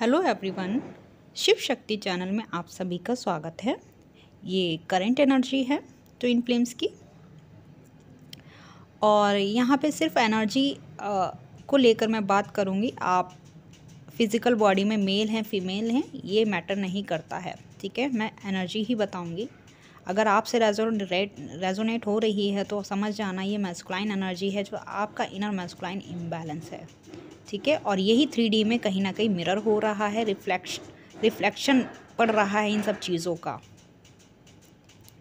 hello everyone Shiv शक्ति channel में आप सभी का स्वागत है ये करंट एनर्जी है ट्विन फ्लेम्स की और यहाँ पे सिर्फ एनर्जी को लेकर मैं बात करूँगी आप फिज़िकल बॉडी में मेल हैं फीमेल हैं ये मैटर नहीं करता है ठीक है मैं एनर्जी ही बताऊँगी अगर आपसे रेजोनेट रेजोनेट हो रही है तो समझ जाना ये मेस्कुलाइन एनर्जी है जो आपका इनर मेस्कुलाइन इम्बैलेंस है ठीक है और यही थ्री में कहीं ना कहीं मिरर हो रहा है रिफ्लेक्श रिफ्लेक्शन पड़ रहा है इन सब चीज़ों का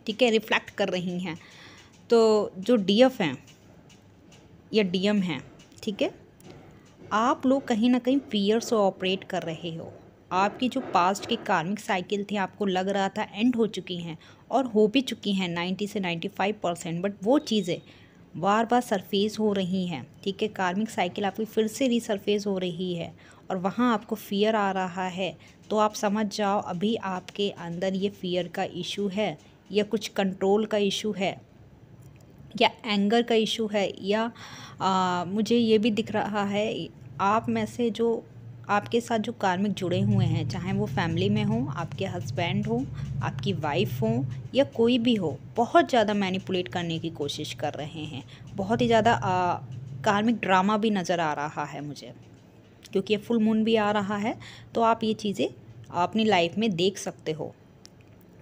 ठीक है रिफ्लेक्ट कर रही हैं तो जो डी एफ हैं या डी एम हैं ठीक है आप लोग कहीं ना कहीं फियर से ऑपरेट कर रहे हो आपकी जो पास्ट की कार्मिक साइकिल थी आपको लग रहा था एंड हो चुकी हैं और हो भी चुकी हैं नाइन्टी से नाइन्टी फाइव परसेंट बट वो चीज़ें बार बार सरफेस हो रही हैं ठीक है कार्मिक साइकिल आपकी फिर से रिसरफेस हो रही है और वहाँ आपको फियर आ रहा है तो आप समझ जाओ अभी आपके अंदर ये फियर का इशू है या कुछ कंट्रोल का इशू है या एंगर का इशू है या आ, मुझे ये भी दिख रहा है आप में से जो आपके साथ जो कार्मिक जुड़े हुए हैं चाहे वो फैमिली में हो आपके हस्बैंड हो आपकी वाइफ हो या कोई भी हो बहुत ज़्यादा मैनिपुलेट करने की कोशिश कर रहे हैं बहुत ही ज़्यादा कार्मिक ड्रामा भी नज़र आ रहा है मुझे क्योंकि ये फुल मून भी आ रहा है तो आप ये चीज़ें अपनी लाइफ में देख सकते हो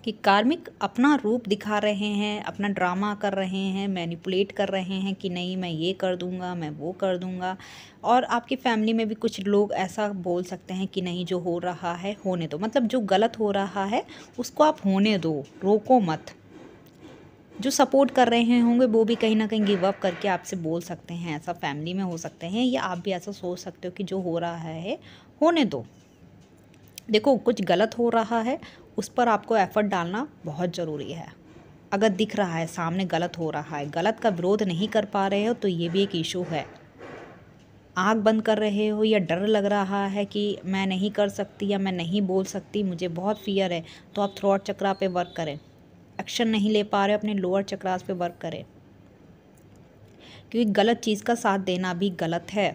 कि कार्मिक अपना रूप दिखा रहे हैं अपना ड्रामा कर रहे हैं मैनिपुलेट कर रहे हैं कि नहीं मैं ये कर दूंगा मैं वो कर दूंगा और आपकी फैमिली में भी कुछ लोग ऐसा बोल सकते हैं कि नहीं जो हो रहा है होने दो मतलब जो गलत हो रहा है उसको आप होने दो रोको मत जो सपोर्ट कर रहे होंगे वो भी कहीं ना कहीं गिव अप करके आपसे बोल सकते हैं ऐसा फैमिली में हो सकते हैं या आप भी ऐसा सोच सकते हो कि जो हो रहा है होने दो देखो कुछ गलत हो रहा है उस पर आपको एफ़र्ट डालना बहुत ज़रूरी है अगर दिख रहा है सामने गलत हो रहा है गलत का विरोध नहीं कर पा रहे हो तो ये भी एक इशू है आँख बंद कर रहे हो या डर लग रहा है कि मैं नहीं कर सकती या मैं नहीं बोल सकती मुझे बहुत फियर है तो आप थ्रोट चक्रा पे वर्क करें एक्शन नहीं ले पा रहे अपने लोअर चक्रास पे वर्क करें क्योंकि गलत चीज़ का साथ देना भी गलत है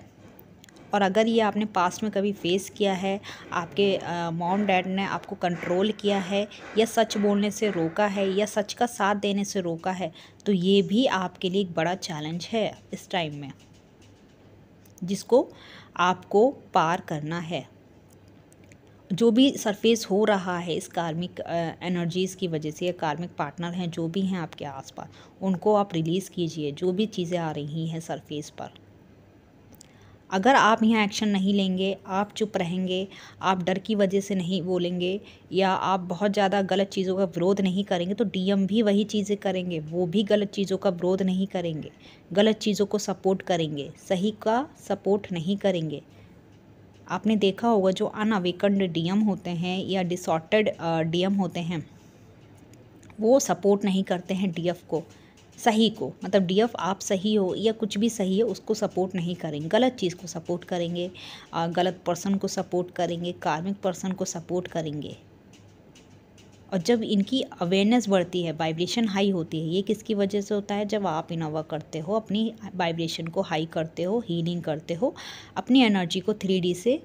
और अगर ये आपने पास्ट में कभी फेस किया है आपके मॉम डैड ने आपको कंट्रोल किया है या सच बोलने से रोका है या सच का साथ देने से रोका है तो ये भी आपके लिए एक बड़ा चैलेंज है इस टाइम में जिसको आपको पार करना है जो भी सरफेस हो रहा है इस कार्मिक एनर्जीज़ की वजह से या कार्मिक पार्टनर हैं जो भी हैं आपके आसपास उनको आप रिलीज़ कीजिए जो भी चीज़ें आ रही हैं सरफेस पर अगर आप यहाँ एक्शन नहीं लेंगे आप चुप रहेंगे आप डर की वजह से नहीं बोलेंगे या आप बहुत ज़्यादा गलत चीज़ों का विरोध नहीं करेंगे तो डीएम भी वही चीज़ें करेंगे वो भी गलत चीज़ों का विरोध नहीं करेंगे गलत चीज़ों को सपोर्ट करेंगे सही का सपोर्ट नहीं करेंगे आपने देखा होगा जो अनअवेकंड डीएम होते हैं या डिसऑर्टेड डीएम होते हैं वो सपोर्ट नहीं करते हैं डीएफ को सही को मतलब एफ आप सही हो या कुछ भी सही है उसको सपोर्ट नहीं करेंगे गलत चीज़ को सपोर्ट करेंगे गलत पर्सन को सपोर्ट करेंगे कार्मिक पर्सन को सपोर्ट करेंगे और जब इनकी अवेयरनेस बढ़ती है वाइब्रेशन हाई होती है ये किसकी वजह से होता है जब आप इनोवा करते हो अपनी वाइब्रेशन को हाई करते हो हीलिंग करते हो अपनी एनर्जी को थ्री से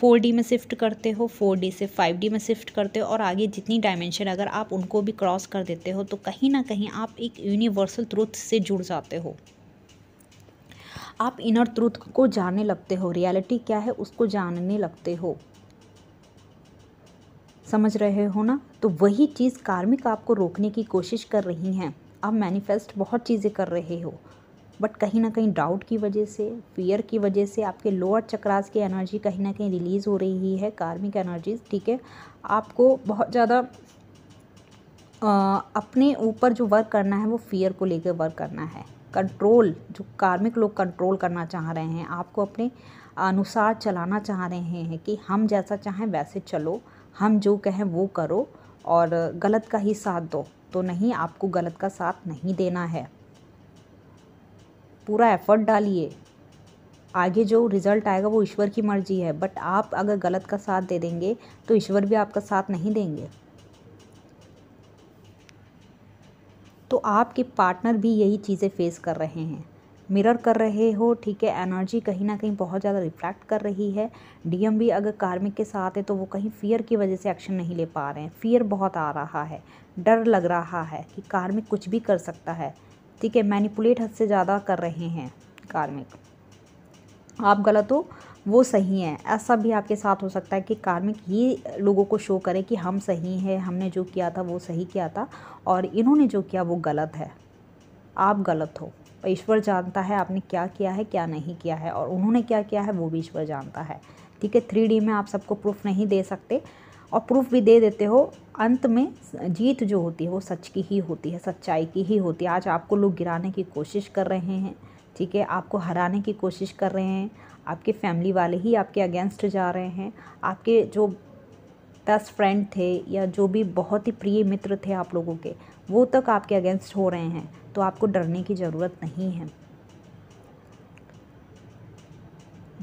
फोर डी में शिफ्ट करते हो फोर डी से फाइव डी में शिफ्ट करते हो और आगे जितनी डायमेंशन अगर आप उनको भी क्रॉस कर देते हो तो कहीं ना कहीं आप एक यूनिवर्सल ट्रुथ से जुड़ जाते हो आप इनर ट्रुथ को जानने लगते हो रियलिटी क्या है उसको जानने लगते हो समझ रहे हो ना तो वही चीज़ कार्मिक आपको रोकने की कोशिश कर रही हैं आप मैनिफेस्ट बहुत चीज़ें कर रहे हो बट कहीं ना कहीं डाउट की वजह से फियर की वजह से आपके लोअर चक्रास की एनर्जी कहीं ना कहीं रिलीज़ हो रही है कार्मिक एनर्जीज ठीक है आपको बहुत ज़्यादा अपने ऊपर जो वर्क करना है वो फियर को लेकर वर्क करना है कंट्रोल जो कार्मिक लोग कंट्रोल करना चाह रहे हैं आपको अपने अनुसार चलाना चाह रहे हैं कि हम जैसा चाहें वैसे चलो हम जो कहें वो करो और गलत का ही साथ दो तो नहीं आपको गलत का साथ नहीं देना है पूरा एफर्ट डालिए आगे जो रिज़ल्ट आएगा वो ईश्वर की मर्ज़ी है बट आप अगर गलत का साथ दे देंगे तो ईश्वर भी आपका साथ नहीं देंगे तो आपके पार्टनर भी यही चीज़ें फेस कर रहे हैं मिरर कर रहे हो ठीक है एनर्जी कहीं ना कहीं बहुत ज़्यादा रिफ्लेक्ट कर रही है डीएम भी अगर कार्मिक के साथ है तो वो कहीं फियर की वजह से एक्शन नहीं ले पा रहे हैं फियर बहुत आ रहा है डर लग रहा है कि कार्मिक कुछ भी कर सकता है ठीक है मैनिपुलेट हद से ज़्यादा कर रहे हैं कार्मिक आप गलत हो वो सही हैं ऐसा भी आपके साथ हो सकता है कि कार्मिक ये लोगों को शो करें कि हम सही हैं हमने जो किया था वो सही किया था और इन्होंने जो किया वो गलत है आप गलत हो ईश्वर जानता है आपने क्या किया है क्या नहीं किया है और उन्होंने क्या किया है वो भी ईश्वर जानता है ठीक है थ्री में आप सबको प्रूफ नहीं दे सकते और प्रूफ भी दे देते हो अंत में जीत जो होती है वो सच की ही होती है सच्चाई की ही होती है आज आपको लोग गिराने की कोशिश कर रहे हैं ठीक है आपको हराने की कोशिश कर रहे हैं आपके फैमिली वाले ही आपके अगेंस्ट जा रहे हैं आपके जो बेस्ट फ्रेंड थे या जो भी बहुत ही प्रिय मित्र थे आप लोगों के वो तक आपके अगेंस्ट हो रहे हैं तो आपको डरने की ज़रूरत नहीं है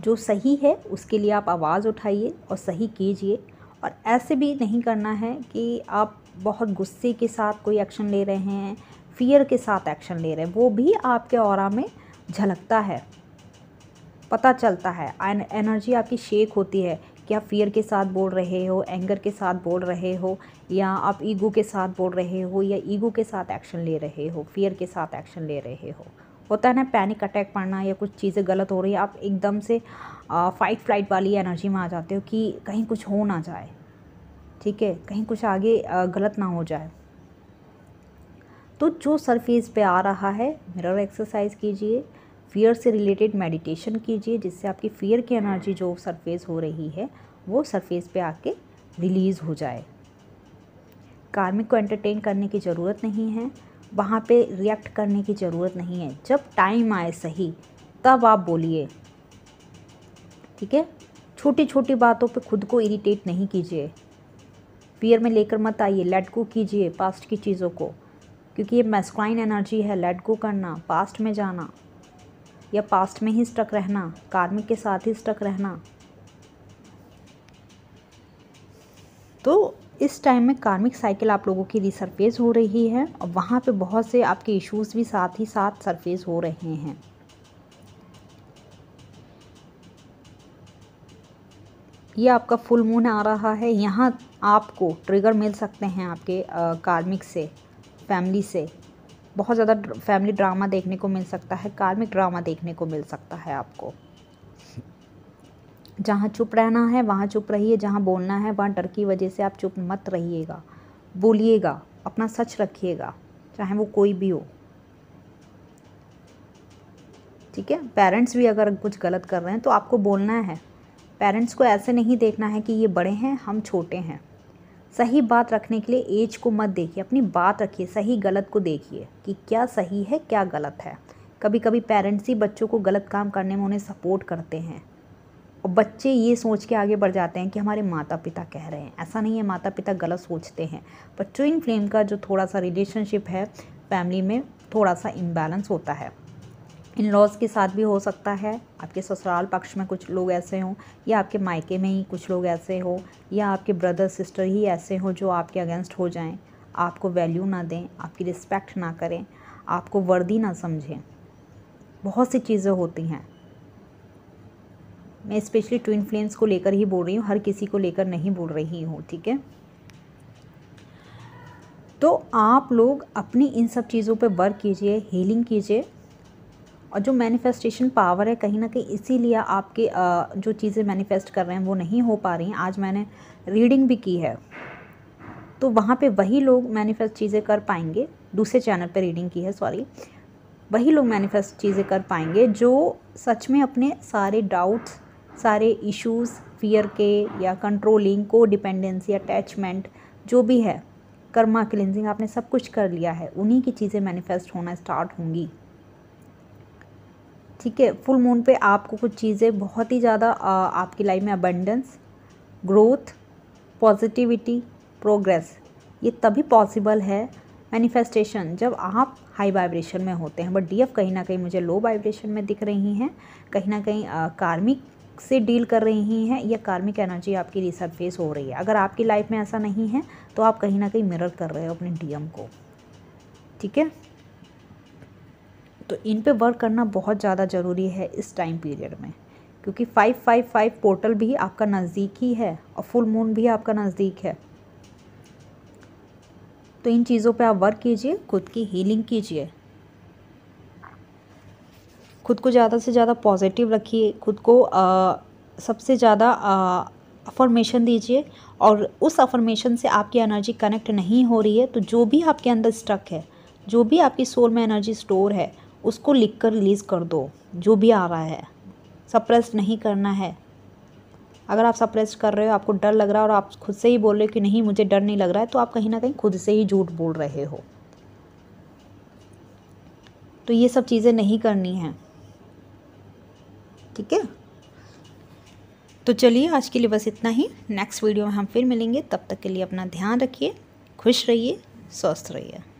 जो सही है उसके लिए आप आवाज़ उठाइए और सही कीजिए और ऐसे भी नहीं करना है कि आप बहुत गुस्से के साथ कोई एक्शन ले रहे हैं फियर के साथ एक्शन ले रहे हैं वो भी आपके और में झलकता है पता चलता है एनर्जी आपकी शेक होती है कि आप फियर के साथ बोल रहे हो एंगर के साथ बोल रहे हो या आप ईगो के साथ बोल रहे हो या ईगो के साथ एक्शन ले रहे हो फियर के साथ एक्शन ले रहे हो होता है ना पैनिक अटैक पड़ना या कुछ चीज़ें गलत हो रही है आप एकदम से फ़ाइट फ्लाइट वाली एनर्जी में आ जाते हो कि कहीं कुछ हो ना जाए ठीक है कहीं कुछ आगे गलत ना हो जाए तो जो सरफेस पे आ रहा है मिरर एक्सरसाइज कीजिए फियर से रिलेटेड मेडिटेशन कीजिए जिससे आपकी फियर की एनर्जी जो सरफेस हो रही है वो सरफेस पे आके रिलीज़ हो जाए कार्मिक को एंटरटेन करने की ज़रूरत नहीं है वहाँ पे रिएक्ट करने की ज़रूरत नहीं है जब टाइम आए सही तब आप बोलिए ठीक है छोटी छोटी बातों पे खुद को इरिटेट नहीं कीजिए पियर में लेकर मत आइए लेट गो कीजिए पास्ट की चीज़ों को क्योंकि ये मेस्क्राइन एनर्जी है लेट गो करना पास्ट में जाना या पास्ट में ही स्टक रहना कार्मिक के साथ ही स्टक रहना तो इस टाइम में कार्मिक साइकिल आप लोगों की रिसरफेस हो रही है और वहाँ पे बहुत से आपके इश्यूज भी साथ ही साथ सरफेस हो रहे हैं ये आपका फुल मून आ रहा है यहाँ आपको ट्रिगर मिल सकते हैं आपके कार्मिक से फैमिली से बहुत ज़्यादा फैमिली ड्रामा देखने को मिल सकता है कार्मिक ड्रामा देखने को मिल सकता है आपको जहाँ चुप रहना है वहाँ चुप रहिए जहाँ बोलना है वहाँ डर की वजह से आप चुप मत रहिएगा बोलिएगा अपना सच रखिएगा चाहे वो कोई भी हो ठीक है पेरेंट्स भी अगर कुछ गलत कर रहे हैं तो आपको बोलना है पेरेंट्स को ऐसे नहीं देखना है कि ये बड़े हैं हम छोटे हैं सही बात रखने के लिए एज को मत देखिए अपनी बात रखिए सही गलत को देखिए कि क्या सही है क्या गलत है कभी कभी पेरेंट्स ही बच्चों को गलत काम करने में उन्हें सपोर्ट करते हैं और बच्चे ये सोच के आगे बढ़ जाते हैं कि हमारे माता पिता कह रहे हैं ऐसा नहीं है माता पिता गलत सोचते हैं पर ट्विन फ्लेम का जो थोड़ा सा रिलेशनशिप है फैमिली में थोड़ा सा इम्बैलेंस होता है इन लॉज के साथ भी हो सकता है आपके ससुराल पक्ष में कुछ लोग ऐसे हों या आपके मायके में ही कुछ लोग ऐसे हो या आपके ब्रदर सिस्टर ही ऐसे हो जो आपके अगेंस्ट हो जाएं आपको वैल्यू ना दें आपकी रिस्पेक्ट ना करें आपको वर्दी ना समझें बहुत सी चीज़ें होती हैं मैं स्पेशली ट्विन फ्लेम्स को लेकर ही बोल रही हूँ हर किसी को लेकर नहीं बोल रही हूँ ठीक है तो आप लोग अपनी इन सब चीज़ों पे वर्क कीजिए हीलिंग कीजिए और जो मैनिफेस्टेशन पावर है कहीं ना कहीं इसीलिए आपके जो चीज़ें मैनिफेस्ट कर रहे हैं वो नहीं हो पा रही हैं आज मैंने रीडिंग भी की है तो वहाँ पे वही लोग मैनिफेस्ट चीज़ें कर पाएंगे दूसरे चैनल पे रीडिंग की है सॉरी वही लोग मैनिफेस्ट चीज़ें कर पाएंगे जो सच में अपने सारे डाउट्स सारे इश्यूज फियर के या कंट्रोलिंग को डिपेंडेंसी अटैचमेंट जो भी है कर्मा क्लिनजिंग आपने सब कुछ कर लिया है उन्हीं की चीज़ें मैनिफेस्ट होना स्टार्ट होंगी ठीक है फुल मून पे आपको कुछ चीज़ें बहुत ही ज़्यादा आपकी लाइफ में अबंडेंस ग्रोथ पॉजिटिविटी प्रोग्रेस ये तभी पॉसिबल है मैनिफेस्टेशन जब आप हाई वाइब्रेशन में होते हैं बट डीएफ कहीं ना कहीं मुझे लो वाइब्रेशन में दिख रही हैं कहीं ना कहीं कार्मिक से डील कर रही हैं या कार्मिक एनर्जी आपकी रिसरफेस हो रही है अगर आपकी लाइफ में ऐसा नहीं है तो आप कहीं ना कहीं मिरर कर रहे हो अपने डीएम को ठीक है तो इन पे वर्क करना बहुत ज़्यादा ज़रूरी है इस टाइम पीरियड में क्योंकि फाइव फाइव फाइव पोर्टल भी आपका नज़दीक ही है और फुल मून भी आपका नज़दीक है तो इन चीज़ों पे आप वर्क कीजिए खुद की हीलिंग कीजिए खुद को ज़्यादा से ज़्यादा पॉजिटिव रखिए खुद को आ, सबसे ज़्यादा अफर्मेशन दीजिए और उस अफर्मेशन से आपकी एनर्जी कनेक्ट नहीं हो रही है तो जो भी आपके अंदर स्टक है जो भी आपकी सोल में एनर्जी स्टोर है उसको लिख कर रिलीज़ कर दो जो भी आ रहा है सप्रेस नहीं करना है अगर आप सप्रेस कर रहे हो आपको डर लग रहा है और आप खुद से ही बोल रहे हो कि नहीं मुझे डर नहीं लग रहा है तो आप कहीं ना कहीं खुद से ही झूठ बोल रहे हो तो ये सब चीज़ें नहीं करनी हैं ठीक है तो चलिए आज के लिए बस इतना ही नेक्स्ट वीडियो में हम फिर मिलेंगे तब तक के लिए अपना ध्यान रखिए खुश रहिए स्वस्थ रहिए